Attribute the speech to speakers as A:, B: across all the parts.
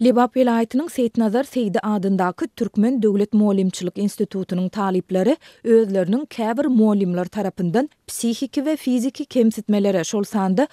A: Libap vilayetinin Seyit Nazar Seydi Türkmen döwlet Muallimçilik institutynyň talipleri özleriniň käbir muallimler tarafından psihiki ve fiziki kemsitmelere şol sanda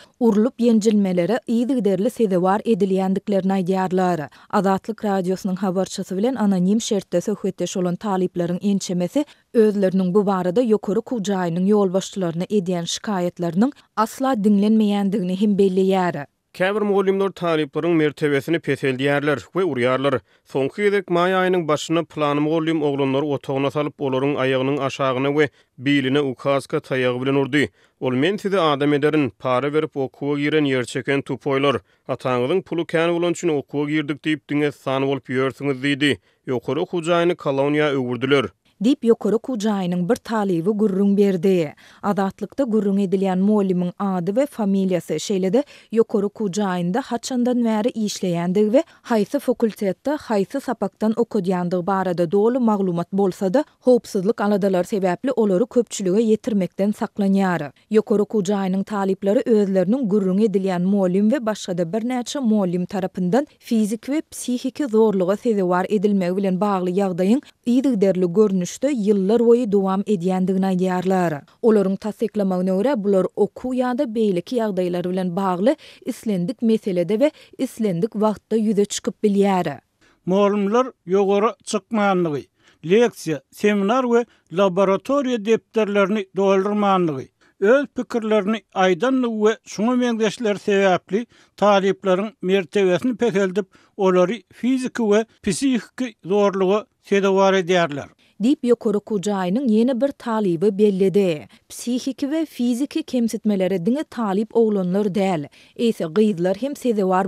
A: yencilmelere iyidi giderli sedevar ediliyendiklerine yerlari. Azatlık radyosunun havarçası bilen anonim şertde sohbette şolun taliplerin inçemesi özlerinin bu barada yokuru kucayının yolbaşçılarını ediyen şikayetlerinin asla dinlenmeyendiğini him belli yeri.
B: Käbir mugallimler taliplaryň mertebesini peseldiýärler we uryarlar Soňky ýerek maý aýynyň başyna planym mugallim oglanlary otagyna salyp olaryň aýagynyň aşagyna we biline ukazka taýag bilen urdy. Ol men sizi adam ederin, para berip okuwa giren yer çeken tupoylar. Atağınızın pulu kəni olan üçün okuwa girdik deyip dine san yörsünüz deydi. Yokuru hucayını kolonya övürdülür.
A: dip yokoru kucayının bir talivi gurrun berdi. Adatlykda gurrun edilen molimin adı ve familiyası şeýlede yokoru kucayında haçandan veri işleyendig ve haýsy fakultetde haýsy sapaktan okudiyandig barada dolu maglumat bolsa da hopsızlık aladalar sebepli oloru köpçülige yetirmekten saklanyarı. Yokoru kucayının talipleri özlerinin gurrun edilyen molim ve başka da bir neçe molim tarapından fizik ve psihiki zorluğa sezewar var bilen bağlı ýagdaýyň iyidik derli görnüşde yıllar boyu duam edyendigin aydiyarlar. Oların tasiklamagini ora bular oku ya da beyliki yağdaylar bilen bağlı islendik meselede ve islendik vaxtta yüze çıkıp bilyarı.
B: Moğlumlar yogara çıkmayanlığı, leksiya, seminar ve laboratoriya depterlerini doldurmanlığı, öz pikirlerini aydanlı ve sunu mengeşler sevapli talipların mertebesini pekeldip olari fiziki ve psihiki zorluğu sedavari diyarlar.
A: dip yokoru kucayının yeni bir talibi bellidi. Psihiki ve fiziki kemsitmeleri dini talib oğlanlar del. Ese qiyidlar hem sezi var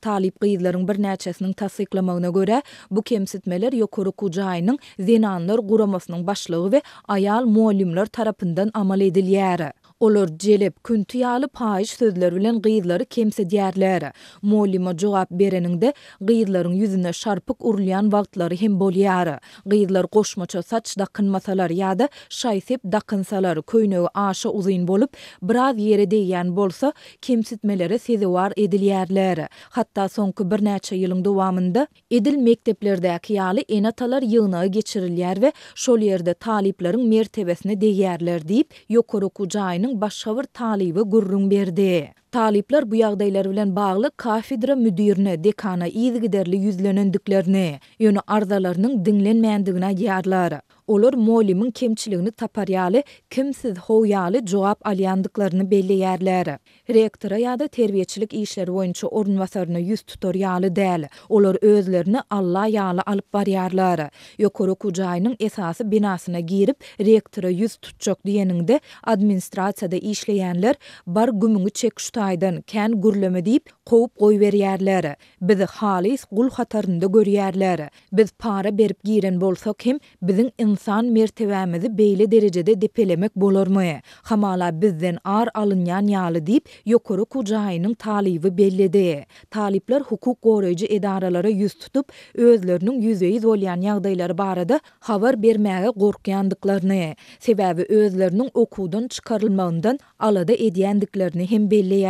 A: Talip Talib bir nəçəsinin tasiklamağına gore, bu kemsitmeler yokoru kucayının zenanlar guramasynyň başlığı ve ayal muallimlar tarapyndan amal edilýär. Olar jelep küntü yalı payış sözler bilen gıyızları kemse diyerler. Molima, cevap berenin de gıyızların yüzüne şarpık urlayan vaktları hem bolyarı. Gıyızlar qoşmaça saç dakınmasalar ya da şaysep dakınsalar köyünü aşa uzayın bolup braz yere deyyan bolsa kemsitmelere sezi var Hatta sonku bir yılın duvamında edil mekteplerdeki yalı enatalar yığına geçirilyer ve şol yerde taliplerin mertebesini değiyerler deyip yokoru Ýerinin başga bir talibi gurrun berdi. Talipler bu ýagdaýlar bilen bagly kafedra müdirine, dekana ýygyderli ýüzlenendiklerini, ýöne arzalarynyň dinlenmeýändigine ýarlary. olur molimin kimçiliğini taparyalı kimsiz hoyalı cevap alyandıklarını belli yerlere. Rektora ya da terbiyeçilik işleri oyuncu orun vasarını yüz yali değil. Olur özlerini Allah yağlı alıp bariyarlara. Yokoru kucayının esası binasına girip rektora yüz tutcok diyenin de administrasyada işleyenler bar gümünü çekştaydan ken gürlömü deyip qoup qoy berýärler. Bizi halis gul hatarynda görýärler. Biz para berip giren bolsa kim biziň insan mertebämizi beýle derejede depelemek bolarmy? Hamala bizden ar alynýan ýaly diýip ýokary kujaýynyň talibi bellidi. Talipler hukuk goýrajy edaralara ýüz tutup özleriniň ýüzeýiz bolýan ýagdaýlary barada habar bermäge gorkýandyklaryny, sebäbi özleriniň okuwdan çykarylmagyndan alada edýändiklerini hem belli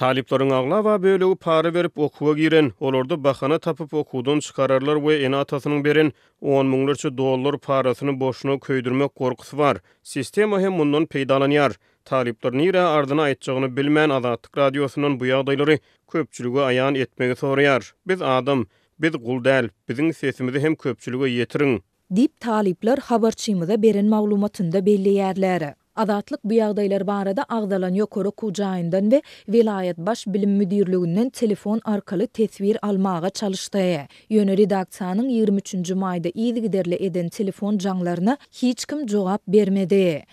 B: Talipların ağla va böyle u para verip okuğa giren, olordu baxana tapıp okudun çıkararlar ve en atasının berin 10 mungrçı dollar parasını boşuna köydürme korkusu var. Sistema hem bundan peydalanyar. Talipler nire ardına aitçoğunu bilmen azatlık radyosunun bu yağdayları köpçülüge ayağın etmeyi soruyar. Biz adam, biz gul del, bizim sesimizi hem köpçülüge yetirin.
A: Dip talipler haberçimizde berin mağlumatında belli yerlere. Adatlık bu ýagdaýlar barada agdalan yokoru kucayından we vilayet baş bilim müdirliginden telefon arkaly tesbir almağa çalyşdy. Ýöne redaksiýanyň 23-nji maýda ýygy giderli eden telefon canlarına hiç kim jogap bermedi.